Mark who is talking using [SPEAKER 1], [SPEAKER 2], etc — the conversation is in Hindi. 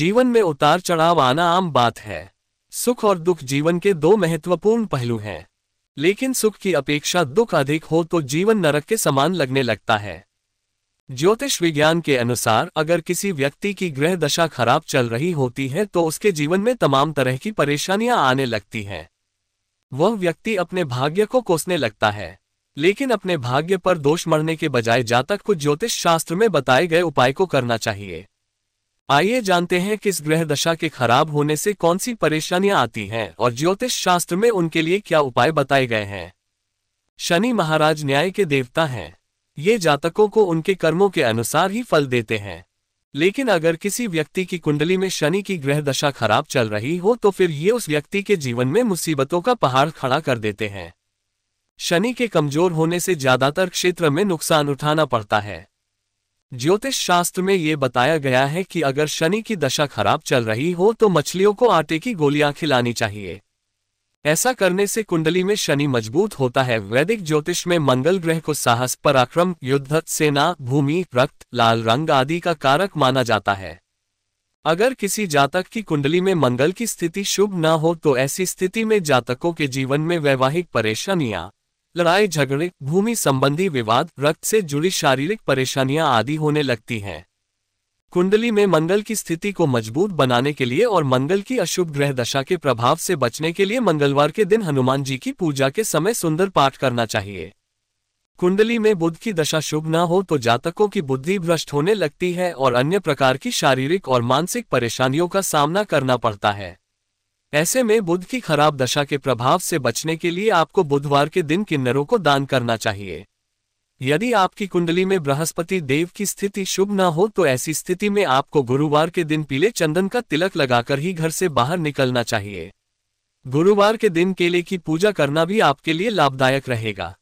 [SPEAKER 1] जीवन में उतार चढ़ाव आना आम बात है सुख और दुख जीवन के दो महत्वपूर्ण पहलू हैं लेकिन सुख की अपेक्षा दुख अधिक हो तो जीवन नरक के समान लगने लगता है ज्योतिष विज्ञान के अनुसार अगर किसी व्यक्ति की ग्रह दशा खराब चल रही होती है तो उसके जीवन में तमाम तरह की परेशानियां आने लगती हैं वह व्यक्ति अपने भाग्य को कोसने लगता है लेकिन अपने भाग्य पर दोष मरने के बजाय जातक को ज्योतिष शास्त्र में बताए गए उपाय को करना चाहिए आइए जानते हैं किस ग्रह दशा के खराब होने से कौन सी परेशानियां आती हैं और ज्योतिष शास्त्र में उनके लिए क्या उपाय बताए गए हैं शनि महाराज न्याय के देवता हैं ये जातकों को उनके कर्मों के अनुसार ही फल देते हैं लेकिन अगर किसी व्यक्ति की कुंडली में शनि की ग्रह दशा खराब चल रही हो तो फिर ये उस व्यक्ति के जीवन में मुसीबतों का पहाड़ खड़ा कर देते हैं शनि के कमजोर होने से ज्यादातर क्षेत्र में नुकसान उठाना पड़ता है ज्योतिष शास्त्र में ये बताया गया है कि अगर शनि की दशा खराब चल रही हो तो मछलियों को आटे की गोलियां खिलानी चाहिए ऐसा करने से कुंडली में शनि मजबूत होता है वैदिक ज्योतिष में मंगल ग्रह को साहस पराक्रम युद्ध सेना भूमि रक्त लाल रंग आदि का कारक माना जाता है अगर किसी जातक की कुंडली में मंगल की स्थिति शुभ न हो तो ऐसी स्थिति में जातकों के जीवन में वैवाहिक परेशानियां लड़ाई झगड़े भूमि संबंधी विवाद रक्त से जुड़ी शारीरिक परेशानियां आदि होने लगती हैं कुंडली में मंगल की स्थिति को मजबूत बनाने के लिए और मंगल की अशुभ ग्रह दशा के प्रभाव से बचने के लिए मंगलवार के दिन हनुमान जी की पूजा के समय सुंदर पाठ करना चाहिए कुंडली में बुद्ध की दशा शुभ न हो तो जातकों की बुद्धि भ्रष्ट होने लगती है और अन्य प्रकार की शारीरिक और मानसिक परेशानियों का सामना करना पड़ता है ऐसे में बुध की खराब दशा के प्रभाव से बचने के लिए आपको बुधवार के दिन किन्नरों को दान करना चाहिए यदि आपकी कुंडली में बृहस्पति देव की स्थिति शुभ न हो तो ऐसी स्थिति में आपको गुरुवार के दिन पीले चंदन का तिलक लगाकर ही घर से बाहर निकलना चाहिए गुरुवार के दिन केले की पूजा करना भी आपके लिए लाभदायक रहेगा